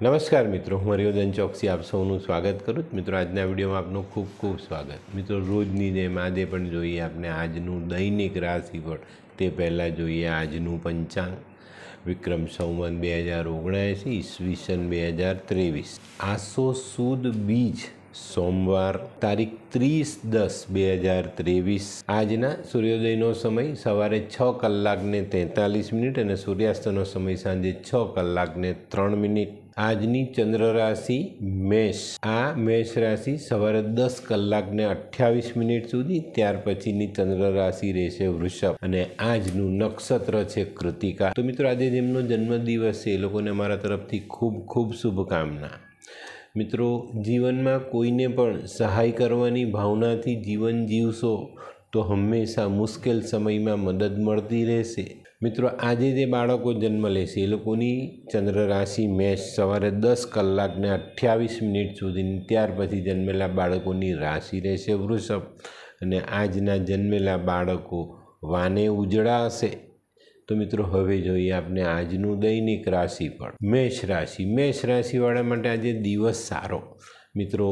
નમસ્કાર મિત્રો હું હરિવર્ધન ચોકસી આપ સૌનું સ્વાગત કરું છું મિત્રો આજના વિડીયોમાં આપનું ખૂબ ખૂબ સ્વાગત મિત્રો રોજની જેમ આજે પણ જોઈએ આપણે આજનું દૈનિક રાશિફળ તે પહેલાં જોઈએ આજનું પંચાંગ વિક્રમ સંવન બે હજાર ઓગણએંસી ઈસવીસન બે હજાર ત્રેવીસ આસો સુદ બીજ સોમવાર તારીખ ત્રીસ દસ બે હજાર ત્રેવીસ આજના સૂર્યોદયનો સમય સવારે છ કલાકને તેતાલીસ મિનિટ અને સૂર્યાસ્તનો સમય સાંજે છ કલાકને ત્રણ મિનિટ આજની ચંદ્ર રાશિ મેષ આ મેષ રાશિ સવારે દસ કલાકને અઠ્યાવીસ મિનિટ સુધી ત્યાર પછીની ચંદ્ર રાશિ રહેશે વૃષભ અને આજનું નક્ષત્ર છે કૃતિકા તો મિત્રો આજે જેમનો જન્મદિવસ છે એ લોકોને મારા તરફથી ખૂબ ખૂબ શુભકામના મિત્રો જીવનમાં કોઈને પણ સહાય કરવાની ભાવનાથી જીવન જીવશો તો હંમેશા મુશ્કેલ સમયમાં મદદ મળતી રહેશે મિત્રો આજે જે બાળકો જન્મ લેશે એ લોકોની ચંદ્ર રાશિ મેષ સવારે દસ કલાકને અઠ્યાવીસ મિનિટ સુધીની ત્યાર પછી જન્મેલા બાળકોની રાશિ રહેશે વૃષભ અને આજના જન્મેલા બાળકો વાને ઉજળાશે તો મિત્રો હવે જોઈએ આપણે આજનું દૈનિક રાશિ પણ મેષ રાશિ મેષ રાશિવાળા માટે આજે દિવસ સારો મિત્રો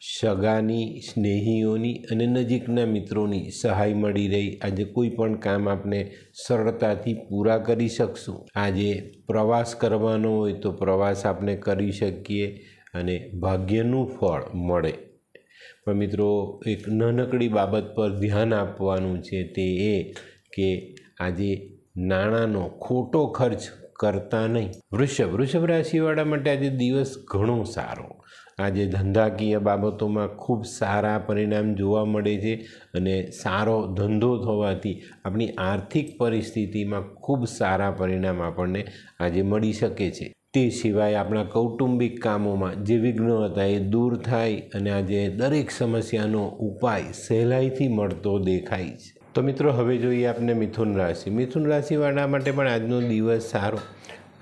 સગાની સ્નેહીઓની અને નજીકના મિત્રોની સહાય મળી રહી આજે કોઈ પણ કામ આપણે સરળતાથી પૂરા કરી શકશું આજે પ્રવાસ કરવાનો હોય તો પ્રવાસ આપણે કરી શકીએ અને ભાગ્યનું ફળ મળે પણ મિત્રો એક નાનકડી બાબત પર ધ્યાન આપવાનું છે તે એ કે આજે નાણાંનો ખોટો ખર્ચ કરતા નહીં વૃષભ વૃષભ રાશિવાળા માટે આજે દિવસ ઘણો સારો આજે ધંધાકીય બાબતોમાં ખૂબ સારા પરિણામ જોવા મળે છે અને સારો ધંધો થવાથી આપણી આર્થિક પરિસ્થિતિમાં ખૂબ સારા પરિણામ આપણને આજે મળી શકે છે તે સિવાય આપણા કૌટુંબિક કામોમાં જે વિઘ્ન હતા એ દૂર થાય અને આજે દરેક સમસ્યાનો ઉપાય સહેલાઈથી મળતો દેખાય છે તો મિત્રો હવે જોઈએ આપણે મિથુન રાશિ મિથુન રાશિવાળા માટે પણ આજનો દિવસ સારો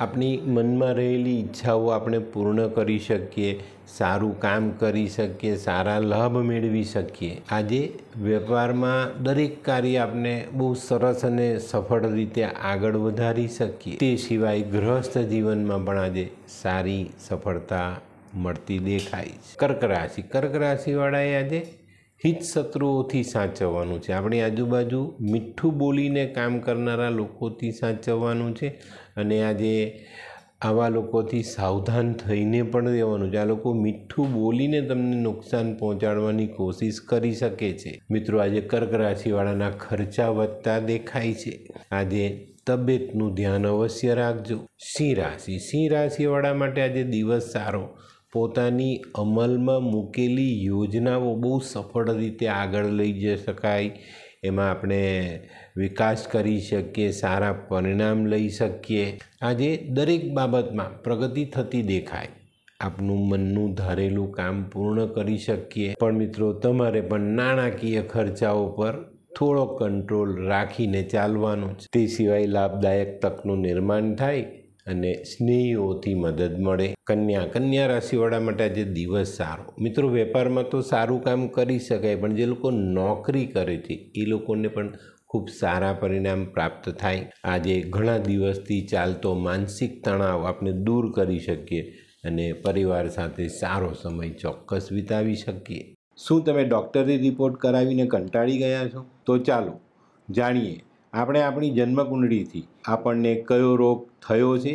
આપણી મનમાં રહેલી ઈચ્છાઓ આપણે પૂર્ણ કરી શકીએ સારું કામ કરી શકીએ સારા લાભ મેળવી શકીએ આજે વેપારમાં દરેક કાર્ય આપણે બહુ સરસ અને સફળ રીતે આગળ વધારી શકીએ તે સિવાય ગૃહસ્થ જીવનમાં પણ આજે સારી સફળતા મળતી દેખાય છે કર્ક રાશિ કર્ક રાશિવાળાએ આજે હિતશત્રુઓથી સાચવવાનું છે આપણી આજુબાજુ મીઠું બોલીને કામ કરનારા લોકોથી સાચવવાનું છે અને આજે આવા લોકોથી સાવધાન થઈને પણ રહેવાનું છે આ લોકો મીઠું બોલીને તમને નુકસાન પહોંચાડવાની કોશિશ કરી શકે છે મિત્રો આજે કર્ક રાશિવાળાના ખર્ચા વધતા દેખાય છે આજે તબિયતનું ધ્યાન અવશ્ય રાખજો સિંહ રાશિ સિંહ રાશિવાળા માટે આજે દિવસ સારો પોતાની અમલમાં મૂકેલી યોજનાઓ બહુ સફળ રીતે આગળ લઈ જઈ શકાય એમાં આપણે વિકાસ કરી શકીએ સારા પરિણામ લઈ શકીએ આજે દરેક બાબતમાં પ્રગતિ થતી દેખાય આપનું મનનું ધારેલું કામ પૂર્ણ કરી શકીએ પણ મિત્રો તમારે પણ નાણાકીય ખર્ચાઓ પર થોડો કંટ્રોલ રાખીને ચાલવાનો છે તે સિવાય લાભદાયક તકનું નિર્માણ થાય અને સ્નેહીઓથી મદદ મળે કન્યા કન્યા રાશિવાળા માટે આજે દિવસ સારો મિત્રો વેપારમાં તો સારું કામ કરી શકાય પણ જે લોકો નોકરી કરે છે એ લોકોને પણ ખૂબ સારા પરિણામ પ્રાપ્ત થાય આજે ઘણા દિવસથી ચાલતો માનસિક તણાવ આપણે દૂર કરી શકીએ અને પરિવાર સાથે સારો સમય ચોક્કસ વિતાવી શકીએ શું તમે ડૉક્ટરી રિપોર્ટ કરાવીને કંટાળી ગયા છો તો ચાલો જાણીએ આપણે આપણી જન્મકુંડળીથી આપણને કયો રોગ થયો છે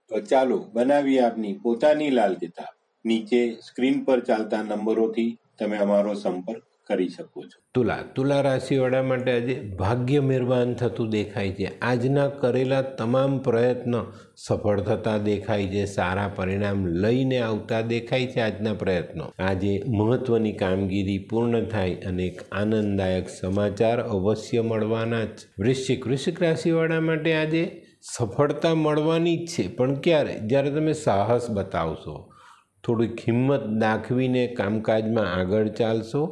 ચાલો બનાવી આપની પોતાની લાલ કિતાબ નીચે સ્ક્રીન પર ચાલતા નંબરોથી તમે અમારો સંપર્ક કરી શકો છો તુલા તુલા રાશિવાળા માટે આજે ભાગ્ય મહેરબાન થતું દેખાય છે આજના કરેલા તમામ પ્રયત્નો સફળ થતા દેખાય છે સારા પરિણામ લઈને આવતા દેખાય છે આજના પ્રયત્નો આજે મહત્વની કામગીરી પૂર્ણ થાય અને એક આનંદદાયક સમાચાર અવશ્ય મળવાના જ વૃશ્ચિક વૃશ્ચિક રાશિવાળા માટે આજે સફળતા મળવાની જ છે પણ ક્યારે જ્યારે તમે સાહસ બતાવશો થોડીક હિંમત દાખવીને કામકાજમાં આગળ ચાલશો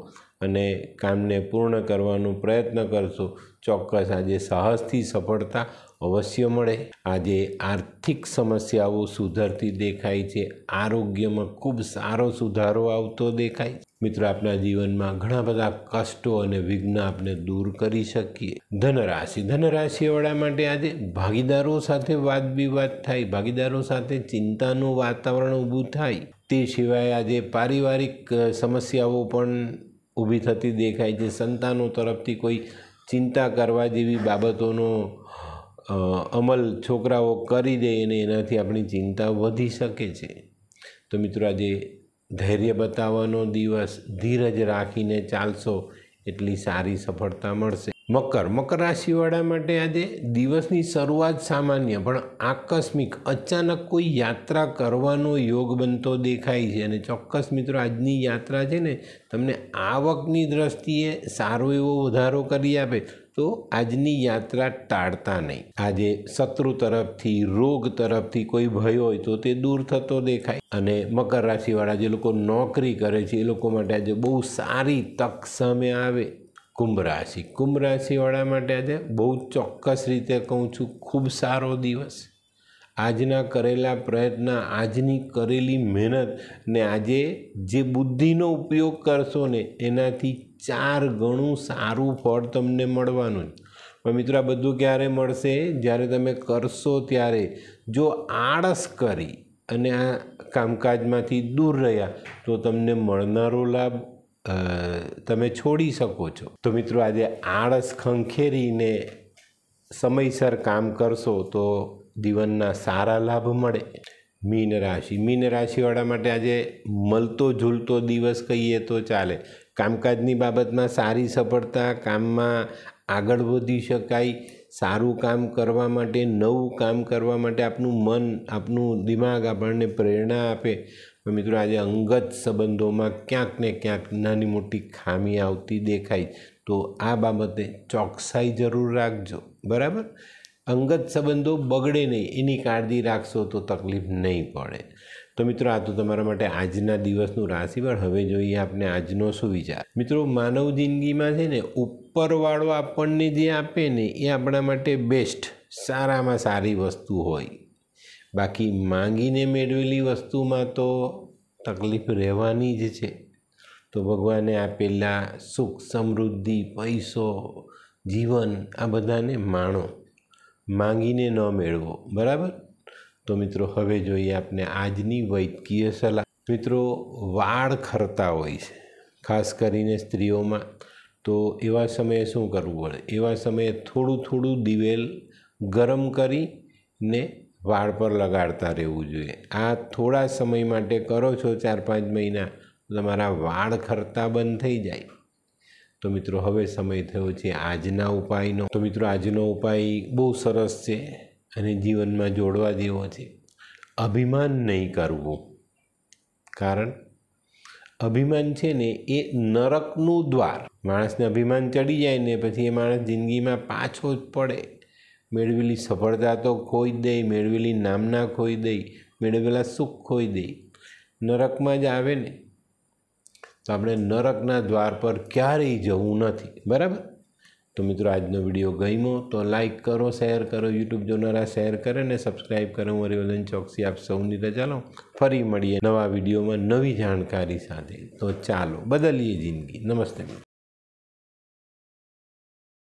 અને કામને પૂર્ણ કરવાનો પ્રયત્ન કરશો ચોક્કસ આજે સાહસથી સફળતા અવશ્ય મળે આજે આર્થિક સમસ્યાઓ સુધરતી દેખાય છે આરોગ્યમાં ખૂબ સારો સુધારો આવતો દેખાય મિત્રો આપના જીવનમાં ઘણા બધા કષ્ટો અને વિઘ્ન આપને દૂર કરી શકીએ ધનરાશિ ધનરાશિવાળા માટે આજે ભાગીદારો સાથે વાદ વિવાદ થાય ભાગીદારો સાથે ચિંતાનું વાતાવરણ ઊભું થાય તે સિવાય આજે પારિવારિક સમસ્યાઓ પણ ઊભી થતી દેખાય છે સંતાનો તરફથી કોઈ ચિંતા કરવા જેવી બાબતોનો અમલ છોકરાઓ કરી દે અને એનાથી આપણી ચિંતા વધી શકે છે તો મિત્રો આજે ધૈર્ય બતાવવાનો દિવસ ધીરજ રાખીને ચાલશો એટલી સારી સફળતા મળશે મકર મકર રાશિવાળા માટે આજે દિવસની શરૂઆત સામાન્ય પણ આકસ્મિક અચાનક કોઈ યાત્રા કરવાનો યોગ બનતો દેખાય છે અને ચોક્કસ મિત્રો આજની યાત્રા છે ને તમને આવકની દ્રષ્ટિએ સારો એવો વધારો કરી આપે તો આજની યાત્રા ટાળતા નહીં આજે શત્રુ તરફથી રોગ તરફથી કોઈ ભય હોય તો તે દૂર થતો દેખાય અને મકર રાશિવાળા જે લોકો નોકરી કરે છે એ લોકો માટે આજે બહુ સારી તક સામે આવે કુંભ રાશિ કુંભ રાશિવાળા માટે આજે બહુ ચોક્કસ રીતે કહું છું ખૂબ સારો દિવસ આજના કરેલા પ્રયત્ન આજની કરેલી મહેનત ને આજે જે બુદ્ધિનો ઉપયોગ કરશો ને એનાથી ચાર ગણું સારું ફળ તમને મળવાનું છે પણ મિત્રો આ બધું ક્યારે મળશે જ્યારે તમે કરશો ત્યારે જો આળસ કરી અને આ કામકાજમાંથી દૂર રહ્યા તો તમને મળનારો લાભ તમે છોડી શકો છો તો મિત્રો આજે આળસ ખંખેરીને સમયસર કામ કરશો તો જીવનના સારા લાભ મળે મીન રાશિ મીન રાશિવાળા માટે આજે મળતો ઝૂલતો દિવસ કહીએ તો ચાલે કામકાજની બાબતમાં સારી સફળતા કામમાં આગળ વધી શકાય સારું કામ કરવા માટે નવું કામ કરવા માટે આપનું મન આપનું દિમાગ આપણને પ્રેરણા આપે તો મિત્રો આજે અંગત સંબંધોમાં ક્યાંક ને ક્યાંક નાની મોટી ખામી આવતી દેખાય તો આ બાબતે ચોકસાઈ જરૂર રાખજો બરાબર અંગત સંબંધો બગડે નહીં એની કાળજી રાખશો તો તકલીફ નહીં પડે તો મિત્રો આ તો તમારા માટે આજના દિવસનું રાશિફળ હવે જોઈએ આપણે આજનો શું વિચાર મિત્રો માનવ જિંદગીમાં છે ને ઉપરવાળો આપણને જે આપે ને એ આપણા માટે બેસ્ટ સારામાં સારી વસ્તુ હોય બાકી માંગીને મેળવેલી વસ્તુમાં તો તકલીફ રહેવાની જ છે તો ભગવાને આપેલા સુખ સમૃદ્ધિ પૈસો જીવન આ બધાને માણો માંગીને ન મેળવો બરાબર તો મિત્રો હવે જોઈએ આપણે આજની વૈદકીય સલાહ મિત્રો વાળ ખરતા હોય છે ખાસ કરીને સ્ત્રીઓમાં તો એવા સમયે શું કરવું પડે એવા સમયે થોડું થોડું દિવેલ ગરમ કરીને વાળ પર લગાડતા રહેવું જોઈએ આ થોડા સમય માટે કરો છો ચાર પાંચ મહિના તમારા વાળ ખરતા બંધ થઈ જાય તો મિત્રો હવે સમય થયો છે આજના ઉપાયનો તો મિત્રો આજનો ઉપાય બહુ સરસ છે અને જીવનમાં જોડવા જેવો છે અભિમાન નહીં કરવું કારણ અભિમાન છે ને એ નરકનું દ્વાર માણસને અભિમાન ચડી જાય ને પછી એ માણસ જિંદગીમાં પાછો જ પડે મેળવેલી સફળતા તો ખોઈ દઈ મેળવેલી નામના ખોઈ દઈ મેળવેલા સુખ ખોઈ દઈ નરકમાં જ આવે ને તો આપણે નરકના દ્વાર પર ક્યારેય જવું નથી બરાબર તો મિત્રો આજનો વિડીયો ગમ્યો તો લાઇક કરો શેર કરો યુટ્યુબ જોનારા શેર કરે ને સબસ્ક્રાઈબ કરો હું હરિવર્ધન ચોકસી આપ સૌની રજા ચાલો ફરી મળીએ નવા વિડીયોમાં નવી જાણકારી સાથે તો ચાલો બદલીએ જિંદગી નમસ્તે